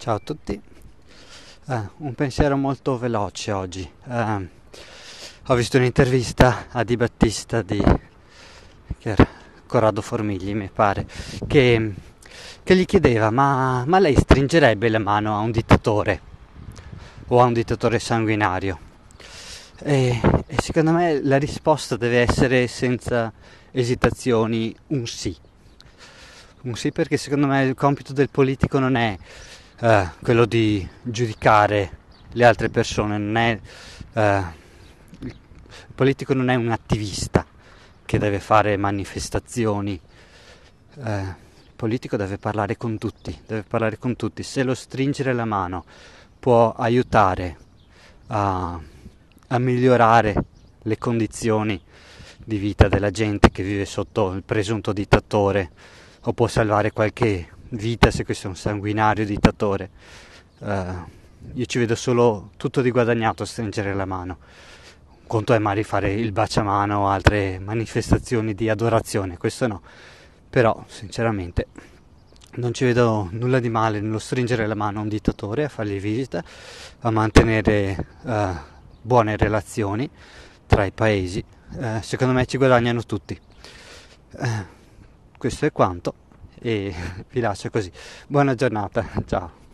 Ciao a tutti, eh, un pensiero molto veloce oggi. Eh, ho visto un'intervista a Di Battista di Corrado Formigli, mi pare, che, che gli chiedeva ma, ma, lei stringerebbe la mano a un dittatore o a un dittatore sanguinario? E, e secondo me la risposta deve essere senza esitazioni un sì. Un sì perché secondo me il compito del politico non è eh, quello di giudicare le altre persone, non è, eh, il politico non è un attivista che deve fare manifestazioni, eh, il politico deve parlare con tutti, deve parlare con tutti, se lo stringere la mano può aiutare a, a migliorare le condizioni di vita della gente che vive sotto il presunto dittatore o può salvare qualche vita se questo è un sanguinario dittatore. Uh, io ci vedo solo tutto di guadagnato stringere la mano. Un conto è magari fare il baciamano o altre manifestazioni di adorazione, questo no. Però, sinceramente, non ci vedo nulla di male nello stringere la mano a un dittatore, a fargli visita, a mantenere uh, buone relazioni tra i paesi. Uh, secondo me ci guadagnano tutti. Uh, questo è quanto e vi lascio così. Buona giornata, ciao.